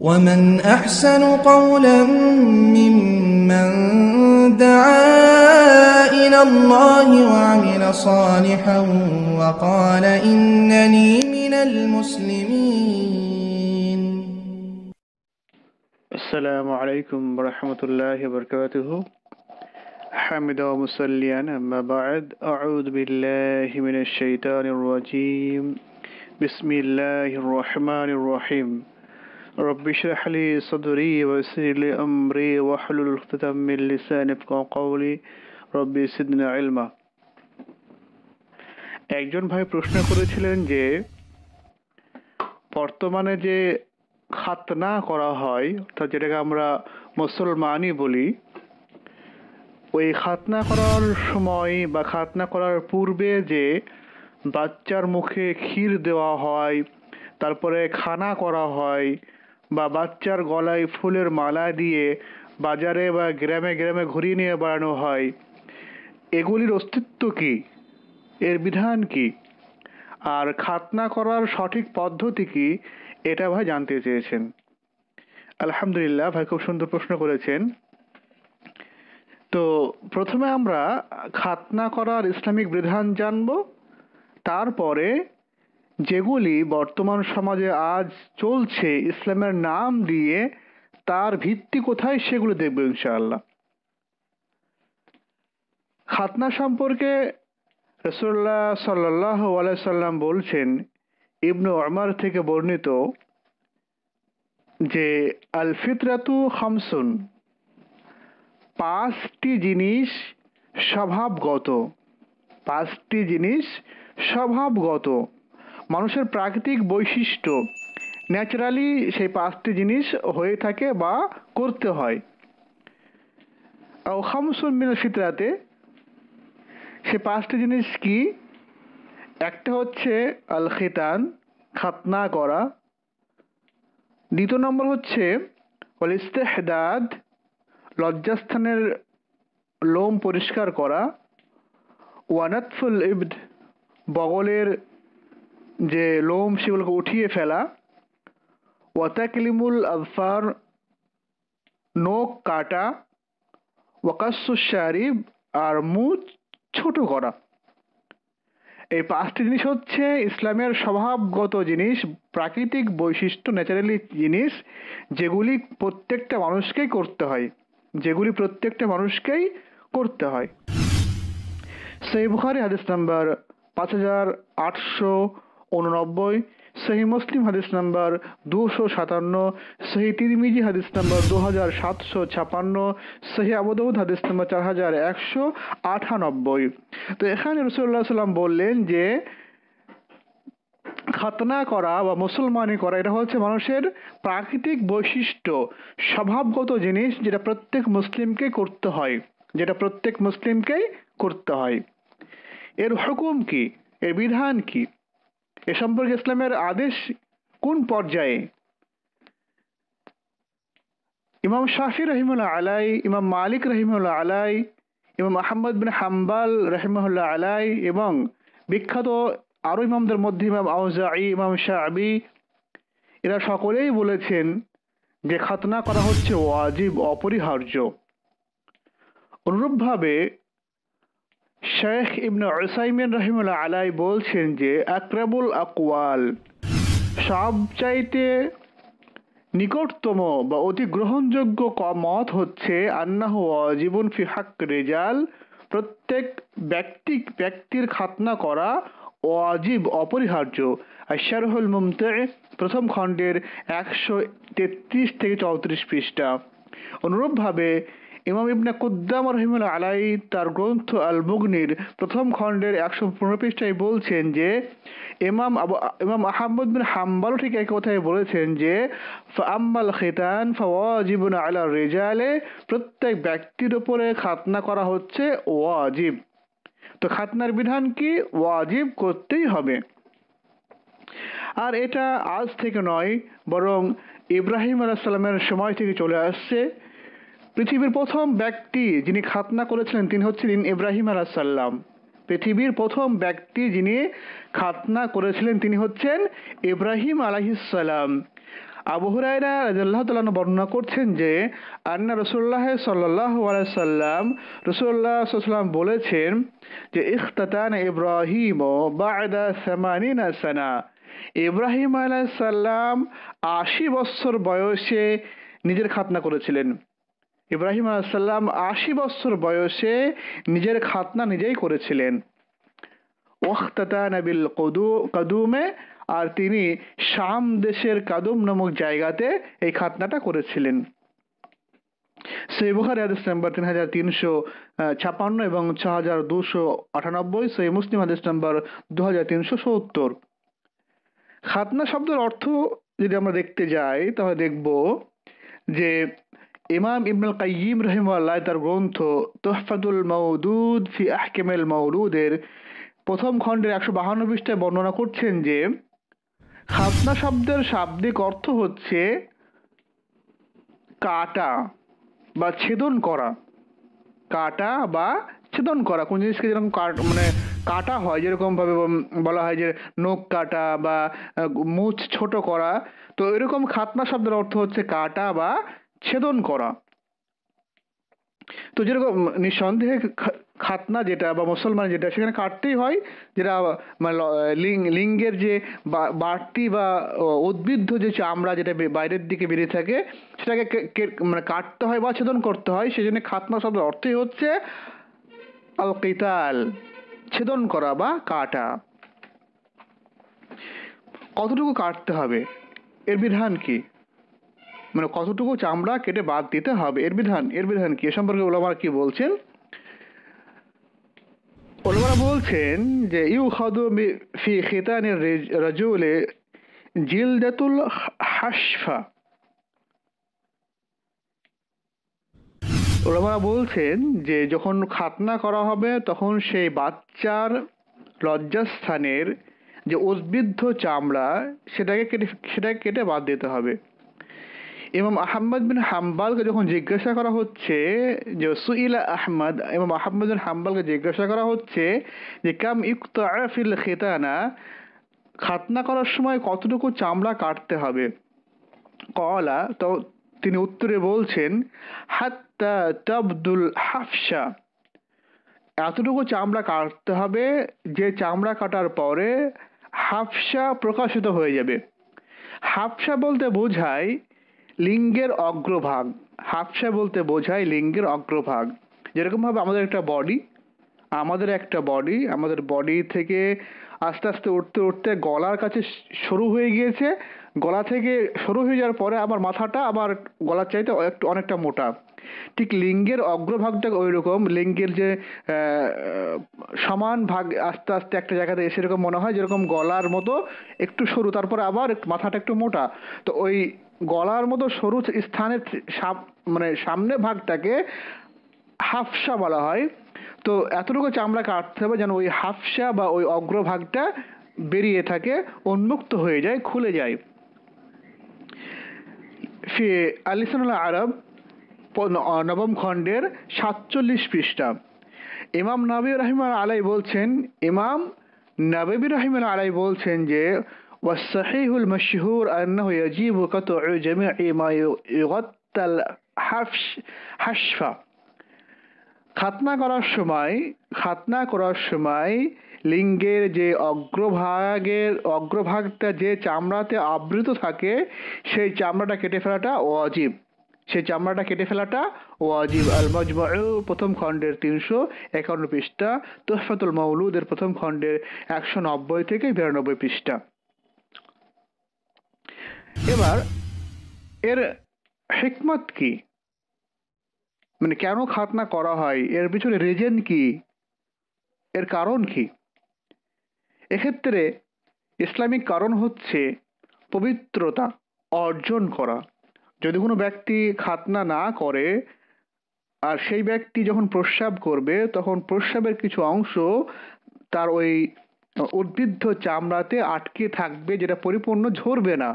ومن أحسن قولا ممن دعا إلى الله وعمل صالحا وقال إنني من المسلمين السلام عليكم ورحمة الله وبركاته حمد ومسليا أما بعد أعوذ بالله من الشيطان الرجيم بسم الله الرحمن الرحيم رب اشرح لي صدري ويسر لي أمري واحلل عقدة من لساني يفقهوا قولي زدنا علما একজন ভাই প্রশ্ন করেছিলেন যে বর্তমানে যে খাতনা করা হয় অর্থাৎ যেটাকে আমরা মুসলমানই বলি ওই খাতনা করার সময় বা খাতনা করার পূর্বে যে বাচ্চার মুখে ক্ষীর দেওয়া হয় তারপরে খানা করা হয় বা বাচ্চার গলায় ফুলের মালা দিয়ে বাজারে বা গ্রামে গ্রামে ঘুরিয়ে নিয়ে বেড়ানো হয় এগুলির অস্তিত্ব কি এর বিধান কি আর খাতনা করার সঠিক পদ্ধতি কি এটা ভাই জানতে চেয়েছেন আলহামদুলিল্লাহ ভাই খুব সুন্দর প্রশ্ন করেছেন তো প্রথমে আমরা খাতনা করার ইসলামিক বিধান জানব তারপরে যেগুলি বর্তমান সমাজে আজ চলছে ইসলামের নাম দিয়ে তার ভিত্তি কোথায় সেগুলো দেখবে ইনশাআল্লাহ খাতনা সম্পর্কে রসুল্লাহ সাল্লাহ সাল্লাম বলছেন ইবনু আমার থেকে বর্ণিত যে আল ফিতরাতু হামসুন পাঁচটি জিনিস স্বভাবগত পাঁচটি জিনিস স্বভাবগত মানুষের প্রাকৃতিক বৈশিষ্ট্য ন্যাচারালি সেই পাঁচটি জিনিস হয়ে থাকে বা করতে হয় খামসুল মিনাল ফিতরাতে সে পাঁচটি জিনিস কি একটা হচ্ছে আল খেতান খাতনা করা দ্বিতীয় নম্বর হচ্ছে অল ইস্তেহদাদ লজ্জাস্থানের লোম পরিষ্কার করা ওয়ানাতফুল ইবদ বগলের যে লোম সেগুলোকে উঠিয়ে ফেলা ওয়াতাকিলিমুল আলফার নোক কাটা ওয়াকাসু শারিব আর মুখ ছোট করা এই পাঁচটি জিনিস হচ্ছে ইসলামের স্বভাবগত জিনিস প্রাকৃতিক বৈশিষ্ট্য ন্যাচারালি জিনিস যেগুলি প্রত্যেকটা মানুষকেই করতে হয় যেগুলি প্রত্যেকটা মানুষকেই করতে হয় সেই বুখারি হাদিস নাম্বার পাঁচ হাজার আটশো উননব্বই সেহী মুসলিম হাদিস নাম্বার দুশো সাতান্ন সেহী তিরমিজি হাদিস নাম্বার দু হাজার সাতশো ছাপান্ন সেহী আবুদাউদ হাদিস নাম্বার চার হাজার একশো আটানব্বই তো এখানে রসুল্লাহ সাল্লাম বললেন যে খাতনা করা বা মুসলমানি করা এটা হচ্ছে মানুষের প্রাকৃতিক বৈশিষ্ট্য স্বভাবগত জিনিস যেটা প্রত্যেক মুসলিমকে করতে হয় যেটা প্রত্যেক মুসলিমকেই করতে হয় এর হুকুম কি এর বিধান কি এ সম্পর্কে ইসলামের আদেশ কোন পর্যায়ে ইমাম শাফি রহিমুল্লাহ আলাই ইমাম মালিক রহিমুল্লাহ আলাই ইমাম আহম্মদ বিন হাম্বাল রহিমুল্লাহ আলাই এবং বিখ্যাত আরও ইমামদের মধ্যে ইমাম আউজাই ইমাম শাহবি এরা সকলেই বলেছেন যে খাতনা করা হচ্ছে ওয়াজিব অপরিহার্য অনুরূপভাবে শেখ ইবনু উসাইমিন রহিমুল্লা আলাই বলছেন যে আক্রাবুল আকওয়াল সবচাইতে নিকটতম বা অতি গ্রহণযোগ্য মত হচ্ছে আন্নাহ জীবন ফি হাক রেজাল প্রত্যেক ব্যক্তি ব্যক্তির খাতনা করা অজীব অপরিহার্য আশারহুল মুমতে প্রথম খণ্ডের একশো তেত্রিশ থেকে চৌত্রিশ পৃষ্ঠা অনুরূপভাবে ইমাম ইবনে কুদ্দাম রহিমুল আলাই তার গ্রন্থ আল মুগনির প্রথম খণ্ডের একশো পনেরো পৃষ্ঠায় বলছেন যে ইমাম আবু ইমাম আহমদ বিন হাম্বালু ঠিক একই কথায় বলেছেন যে আম্বাল খেতান ফিবন আলা রেজালে প্রত্যেক ব্যক্তির উপরে খাতনা করা হচ্ছে ওয়াজিব তো খাতনার বিধান কি ওয়াজিব করতেই হবে আর এটা আজ থেকে নয় বরং ইব্রাহিম আলাহ সাল্লামের সময় থেকে চলে আসছে পৃথিবীর প্রথম ব্যক্তি যিনি খাতনা করেছিলেন তিনি হচ্ছিলেন ইব্রাহিম আলাহাল্লাম পৃথিবীর প্রথম ব্যক্তি যিনি খাতনা করেছিলেন তিনি হচ্ছেন ইব্রাহিম আলাহিসাল্লাম আবু হুরাইরা রাজাল্লাহ তালন বর্ণনা করছেন যে আন্না রসুল্লাহ সাল্লাহ আলাইসাল্লাম রসুল্লাহ সাল্লাম বলেছেন যে ইখতাতান ইব্রাহিম বায়দা সামানিনা সানা ইব্রাহিম আলাইসাল্লাম আশি বছর বয়সে নিজের খাতনা করেছিলেন ইব্রাহিম আলাইসাল্লাম আশি বছর বয়সে নিজের খাতনা নিজেই করেছিলেন ওয়াক্তাতা নাবিল কদু কদুমে আর তিনি শাম দেশের কাদুম নামক জায়গাতে এই খাতনাটা করেছিলেন সৈবুখারি হাদিস নাম্বার তিন হাজার তিনশো ছাপান্ন এবং ছ হাজার দুশো আটানব্বই সেই মুসলিম হাদিস নাম্বার দু হাজার তিনশো সত্তর খাতনা শব্দের অর্থ যদি আমরা দেখতে যাই তাহলে দেখব যে ইমাম ইবনুল কাইম রহিমাল্লাহ তার গ্রন্থ তোহফাদুল মৌদুদ ফি আহকেমেল মৌলুদের প্রথম খণ্ডের একশো বাহান্ন পৃষ্ঠায় বর্ণনা করছেন যে খাতনা শব্দের শাব্দিক অর্থ হচ্ছে কাটা বা ছেদন করা কাটা বা ছেদন করা কোন জিনিসকে যেরকম কাট মানে কাটা হয় যেরকমভাবে বলা হয় যে নখ কাটা বা মুছ ছোট করা তো এরকম খাতনা শব্দের অর্থ হচ্ছে কাটা বা ছেদন করা তো যেরকম নিঃসন্দেহে খাতনা যেটা বা মুসলমান যেটা সেখানে কাটতেই হয় যেটা মানে লিঙ্গের যে বাড়তি বা উদ্বৃদ্ধ যে চামড়া যেটা বাইরের দিকে বেরিয়ে থাকে সেটাকে মানে কাটতে হয় বা ছেদন করতে হয় সেই জন্য খাতনা শব্দের অর্থই হচ্ছে আল ছেদন করা বা কাটা কতটুকু কাটতে হবে এর বিধান কি মানে কতটুকু চামড়া কেটে বাদ দিতে হবে এর বিধান এর বিধান কি এ সম্পর্কে ওলামার কি বলছেন ওলামারা বলছেন যে ইউ খাদু ফি খিতানের রাজুলে জিলদাতুল হাসফা ওলামারা বলছেন যে যখন খাতনা করা হবে তখন সেই বাচ্চার লজ্জাস্থানের যে উদ্বৃদ্ধ চামড়া সেটাকে কেটে সেটাকে কেটে বাদ দিতে হবে ইমাম আহম্মদ বিন হাম্বালকে যখন জিজ্ঞাসা করা হচ্ছে যে সুইলা আহমদ ইমাম আহম্মদ বিন হাম্বালকে জিজ্ঞাসা করা হচ্ছে যে কাম ইউক্তাফিল খেতানা খাতনা করার সময় কতটুকু চামড়া কাটতে হবে কলা তো তিনি উত্তরে বলছেন হাত্তা তাবদুল হাফসা এতটুকু চামড়া কাটতে হবে যে চামড়া কাটার পরে হাফসা প্রকাশিত হয়ে যাবে হাফসা বলতে বোঝায় লিঙ্গের অগ্রভাগ হাফসা বলতে বোঝায় লিঙ্গের অগ্রভাগ যেরকমভাবে আমাদের একটা বডি আমাদের একটা বডি আমাদের বডি থেকে আস্তে আস্তে উঠতে উঠতে গলার কাছে সরু হয়ে গিয়েছে গলা থেকে সরু হয়ে যাওয়ার পরে আবার মাথাটা আবার গলার চাইতে একটু অনেকটা মোটা ঠিক লিঙ্গের অগ্রভাগটা ওই রকম লিঙ্গের যে সমান ভাগ আস্তে আস্তে একটা জায়গাতে এসে এরকম মনে হয় যেরকম গলার মতো একটু সরু তারপরে আবার মাথাটা একটু মোটা তো ওই গলার মতো সরু স্থানের মানে সামনে ভাগটাকে হাফসা বলা হয় তো এতটুকু চামড়া কাটতে হবে যেন ওই হাফসা বা ওই অগ্রভাগটা বেরিয়ে থাকে উন্মুক্ত হয়ে যায় খুলে যায় সে আলিসানুল আরব নবম খণ্ডের সাতচল্লিশ পৃষ্ঠা ইমাম নাবি রহিমান আলাই বলছেন ইমাম নাবিবি রহিমান আলাই বলছেন যে والصحيح المشهور أنه يجب قطع جميع ما يغطى الحشفة খাতনা করার সময় খাতনা করার সময় লিঙ্গের যে অগ্রভাগের অগ্রভাগটা যে চামড়াতে আবৃত থাকে সেই চামড়াটা কেটে ফেলাটা অজীব সেই চামড়াটা কেটে ফেলাটা অজীব আল প্রথম খণ্ডের তিনশো একান্ন পৃষ্ঠা তোহফাতুল মৌলুদের প্রথম খণ্ডের একশো নব্বই থেকে বিরানব্বই পৃষ্ঠা এবার এর হেকমত কি মানে কেন খাতনা করা হয় এর পিছনে রিজেন কি এর কারণ কি এক্ষেত্রে ইসলামিক কারণ হচ্ছে পবিত্রতা অর্জন করা যদি কোনো ব্যক্তি খাতনা না করে আর সেই ব্যক্তি যখন প্রস্রাব করবে তখন প্রস্রাবের কিছু অংশ তার ওই উদ্বিদ্ধ চামড়াতে আটকে থাকবে যেটা পরিপূর্ণ ঝরবে না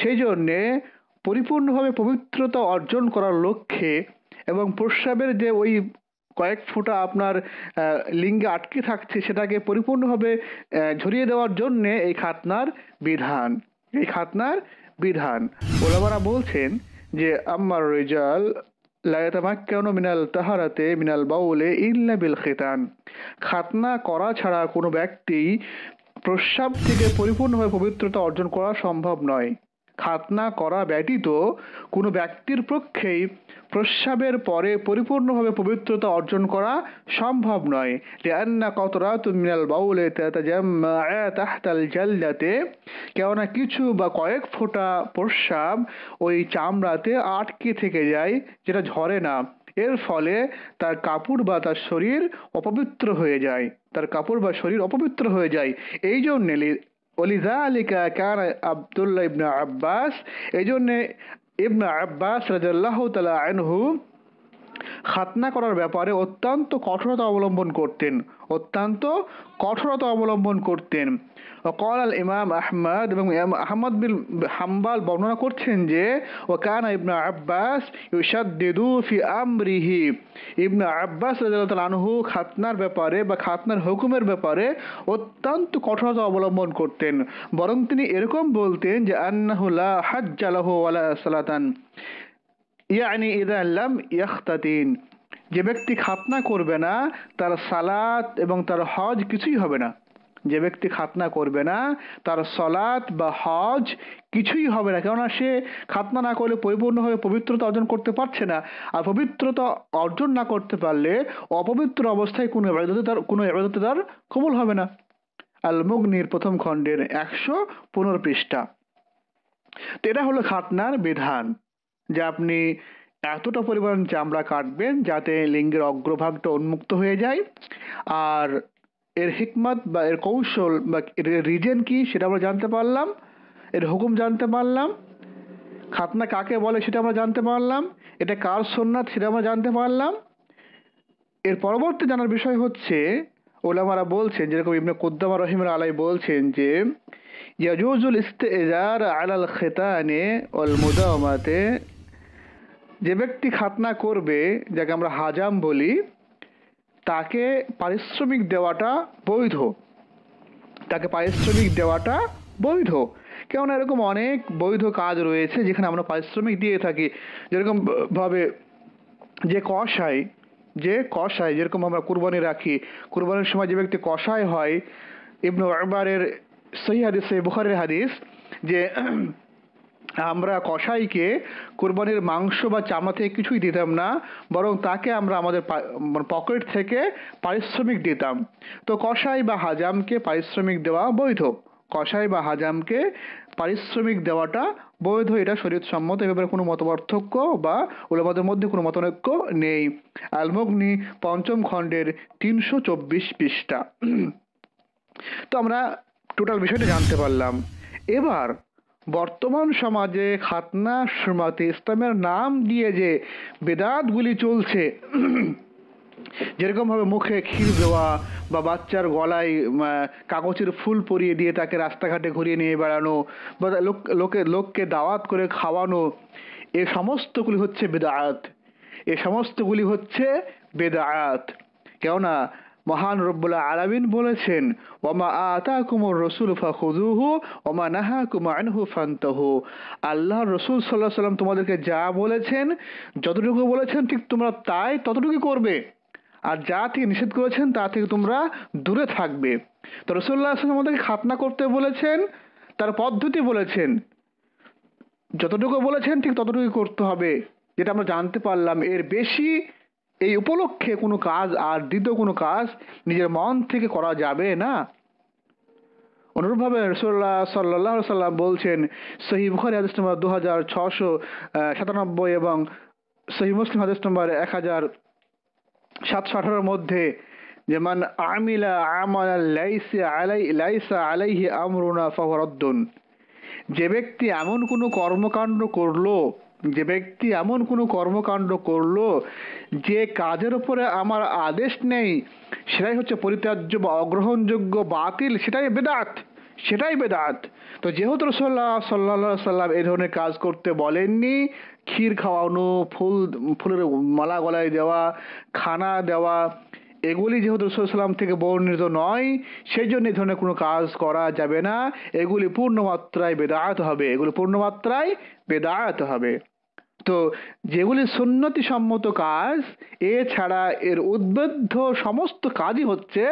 সেই জন্যে পরিপূর্ণভাবে পবিত্রতা অর্জন করার লক্ষ্যে এবং প্রস্রাবের যে ওই কয়েক ফোঁটা আপনার লিঙ্গে আটকে থাকছে সেটাকে পরিপূর্ণভাবে ঝরিয়ে দেওয়ার জন্যে এই খাতনার বিধান এই খাতনার বিধান ওলামারা বলছেন যে আম্মার রেজাল লায়াতামাক্কান মিনাল তাহারাতে মিনাল বাউলে ইল্লা বিল খেতান খাতনা করা ছাড়া কোনো ব্যক্তি প্রস্রাব থেকে পরিপূর্ণভাবে পবিত্রতা অর্জন করা সম্ভব নয় খাতনা করা ব্যতীত কোনো ব্যক্তির পক্ষেই প্রস্রাবের পরে পরিপূর্ণভাবে পবিত্রতা অর্জন করা সম্ভব নয় কেননা কিছু বা কয়েক ফোঁটা প্রস্রাব ওই চামড়াতে আটকে থেকে যায় যেটা ঝরে না এর ফলে তার কাপড় বা তার শরীর অপবিত্র হয়ে যায় তার কাপড় বা শরীর অপবিত্র হয়ে যায় এই জন্য ولذلك كان عبد الله بن عباس اجون ابن عباس رضي الله تعالى عنه খাতনা করার ব্যাপারে অত্যন্ত কঠোরতা অবলম্বন করতেন অত্যন্ত কঠোরতা অবলম্বন করতেন কল আল ইমাম আহমদ এবং আহমদ বিন হাম্বাল বর্ণনা করছেন যে ও কান ইবনা আব্বাস দেদু ফি আমরিহি ইবনা আব্বাস আনহু খাতনার ব্যাপারে বা খাতনার হুকুমের ব্যাপারে অত্যন্ত কঠোরতা অবলম্বন করতেন বরং তিনি এরকম বলতেন যে আন্নাহুলা হাজ্জালাহ আলাহ সালাতান ইয়ানি ইদাল্লাম ইয়াখতাতিন যে ব্যক্তি খাতনা করবে না তার সালাত এবং তার হজ কিছুই হবে না যে ব্যক্তি খাতনা করবে না তার সলাত বা হজ কিছুই হবে না কেননা সে খাতনা না করলে পরিপূর্ণভাবে পবিত্রতা অর্জন করতে পারছে না আর পবিত্রতা অর্জন না করতে পারলে অপবিত্র অবস্থায় কোনো এবাদতে তার কোনো এবাদতে তার কবুল হবে না আল মুগ্নির প্রথম খণ্ডের একশো পুনর্পৃষ্ঠা তো এটা হলো খাতনার বিধান যে আপনি এতটা পরিমাণ চামড়া কাটবেন যাতে লিঙ্গের অগ্রভাগটা উন্মুক্ত হয়ে যায় আর এর হিকমত বা এর কৌশল বা এর রিজন কি সেটা আমরা জানতে পারলাম এর হুকুম জানতে পারলাম খাতনা কাকে বলে সেটা আমরা জানতে পারলাম এটা কার সোননাথ সেটা আমরা জানতে পারলাম এর পরবর্তী জানার বিষয় হচ্ছে ওলামারা বলছেন যেরকম ইবনে কুদ্দামা রহিমুল আলাই বলছেন যে ইয়াজুজুল ইস্তেজার আলাল খেতানে অল মুদামাতে যে ব্যক্তি খাতনা করবে যাকে আমরা হাজাম বলি তাকে পারিশ্রমিক দেওয়াটা বৈধ তাকে পারিশ্রমিক দেওয়াটা বৈধ কেননা এরকম অনেক বৈধ কাজ রয়েছে যেখানে আমরা পারিশ্রমিক দিয়ে থাকি যেরকম ভাবে যে কষায় যে কষায় যেরকম আমরা কুরবানি রাখি কুরবানির সময় যে ব্যক্তি কষাই হয় ইবনু আকবরের সহি সেই বুখারের হাদিস যে আমরা কসাইকে কোরবানির মাংস বা চামড়া থেকে কিছুই দিতাম না বরং তাকে আমরা আমাদের মানে পকেট থেকে পারিশ্রমিক দিতাম তো কসাই বা হাজামকে পারিশ্রমিক দেওয়া বৈধ কসাই বা হাজামকে পারিশ্রমিক দেওয়াটা বৈধ এটা শরীরসম্মত এ ব্যাপারে কোনো মতপার্থক্য বা ওলামাদের মধ্যে কোনো মতনৈক্য নেই আলমগ্নি পঞ্চম খণ্ডের তিনশো চব্বিশ পৃষ্ঠা তো আমরা টোটাল বিষয়টা জানতে পারলাম এবার বর্তমান সমাজে খাতনা সমাতে ইসলামের নাম দিয়ে যে বেদাতগুলি চলছে যেরকমভাবে মুখে ক্ষীর দেওয়া বা বাচ্চার গলায় কাগজের ফুল পরিয়ে দিয়ে তাকে রাস্তাঘাটে ঘুরিয়ে নিয়ে বেড়ানো বা লোক লোকে লোককে দাওয়াত করে খাওয়ানো এ সমস্তগুলি হচ্ছে বেদায়াত এ সমস্তগুলি হচ্ছে বেদায়াত কেননা মহান রব্বুল্লাহ আলামিন বলেছেন ওমা আতা কুমুর রসুল খুদুহু ওমা নাহা কুমায়নহু ফান্তহু আল্লাহ রসুল সাল্লাহ সাল্লাম তোমাদেরকে যা বলেছেন যতটুকু বলেছেন ঠিক তোমরা তাই ততটুকু করবে আর যা থেকে নিষেধ করেছেন তা থেকে তোমরা দূরে থাকবে তো রসুল্লাহ আসলাম আমাদেরকে খাতনা করতে বলেছেন তার পদ্ধতি বলেছেন যতটুকু বলেছেন ঠিক ততটুকু করতে হবে যেটা আমরা জানতে পারলাম এর বেশি এই উপলক্ষে কোনো কাজ আর দ্বিতীয় কোনো কাজ নিজের মন থেকে করা যাবে না অনুরূপভাবে রসুল্লাহ সাল্লাহ সাল্লাম বলছেন সহি বুখারি হাদিস নম্বর দু হাজার ছশো সাতানব্বই এবং সহি মুসলিম হাদিস নম্বর এক হাজার সাতশো আঠারোর মধ্যে যেমন আমিলা আমালা লাইসা আলাই লাইসা আলাইহি আমরুনা ফাহরদ্দুন যে ব্যক্তি এমন কোনো কর্মকাণ্ড করলো যে ব্যক্তি এমন কোনো কর্মকাণ্ড করল যে কাজের উপরে আমার আদেশ নেই সেটাই হচ্ছে পরিত্যাজ্য বা অগ্রহণযোগ্য বাতিল সেটাই বেদাত সেটাই বেদাত তো যেহেতু রসোল্লা সাল্লা সাল্লাম এই ধরনের কাজ করতে বলেননি ক্ষীর খাওয়ানো ফুল ফুলের মালা গলায় দেওয়া খানা দেওয়া এগুলি যেহেতু রসুলাম থেকে বর্ণিত নয় সেই জন্য এই ধরনের কোনো কাজ করা যাবে না এগুলি পূর্ণমাত্রায় বেদায়াত হবে এগুলি পূর্ণমাত্রায় বেদায়াত হবে তো যেগুলি সুন্নতি সম্মত কাজ এছাড়া এর উদ্বুদ্ধ সমস্ত কাজই হচ্ছে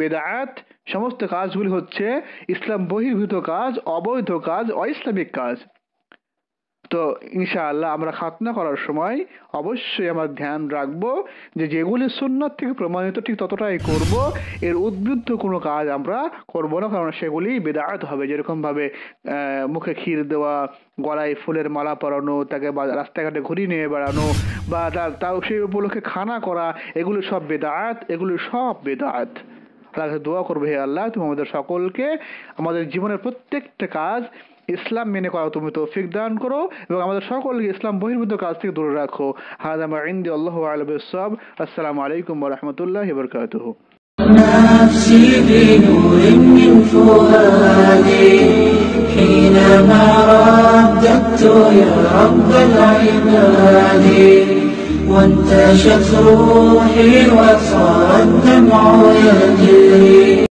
বেদায়াত সমস্ত কাজগুলি হচ্ছে ইসলাম বহির্ভূত কাজ অবৈধ কাজ অইসলামিক কাজ তো ইনশাআল্লাহ আমরা খাতনা করার সময় অবশ্যই আমরা ধ্যান রাখবো যে যেগুলি সুন্নার থেকে প্রমাণিত ঠিক ততটাই করব এর উদ্বুদ্ধ কোনো কাজ আমরা করব না কারণ সেগুলি বেদায়ত হবে যেরকমভাবে মুখে ক্ষীর দেওয়া গলায় ফুলের মালা পরানো তাকে রাস্তাঘাটে ঘুরিয়ে নিয়ে বেড়ানো বা তার তাও সেই উপলক্ষে খানা করা এগুলো সব বেদায়াত এগুলো সব বেদায়াত আল্লাহ দোয়া করবে হে আল্লাহ তুমি আমাদের সকলকে আমাদের জীবনের প্রত্যেকটা কাজ ইসলাম মেনে করা তুমি তৌফিক দান করো এবং আমাদের সকলকে ইসলাম বহির্ভূত কাজ থেকে দূরে রাখো হাদা মা ইন্দি আল্লাহ আলা বিসাব আসসালামু আলাইকুম ওয়া বরকাতহ نفسي بنور من فؤادي حينما رددت يا رب العباد وانتشت روحي وصار الدمع يجري